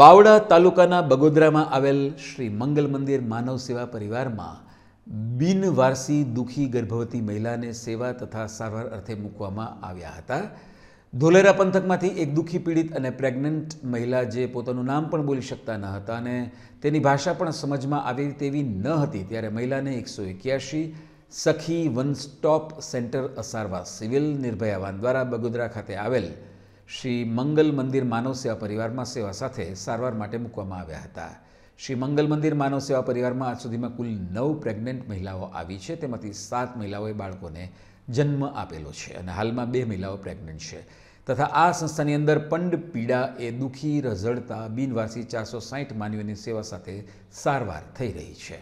બાવડા તાલુકાના બગોદરામાં આવેલ શ્રી મંગલ મંદિર માનવ સેવા પરિવારમાં બિનવારસી દુઃખી ગર્ભવતી મહિલાને સેવા તથા સારવાર અર્થે મૂકવામાં આવ્યા હતા ધોલેરા પંથકમાંથી એક દુઃખી પીડિત અને પ્રેગ્નન્ટ મહિલા જે પોતાનું નામ પણ બોલી શકતા ન હતા અને તેની ભાષા પણ સમજમાં આવી તેવી ન હતી ત્યારે મહિલાને એકસો એક્યાસી Sakhi one stop centre Asarwa civil નિર્ભયાવાન દ્વારા બગોદરા ખાતે આવેલ શ્રી મંગલ મંદિર માનવ સેવા પરિવારમાં સેવા સાથે સારવાર માટે મૂકવામાં આવ્યા હતા શ્રી મંગલ મંદિર માનવ સેવા પરિવારમાં આજ સુધીમાં કુલ નવ પ્રેગ્નન્ટ મહિલાઓ આવી છે તેમાંથી સાત મહિલાઓએ બાળકોને જન્મ આપેલો છે અને હાલમાં બે મહિલાઓ પ્રેગ્નન્ટ છે તથા આ સંસ્થાની અંદર પંડ પીડા એ દુઃખી રઝળતા બિનવાસી ચારસો સાહીઠ માનવીઓની સેવા સાથે સારવાર થઈ રહી છે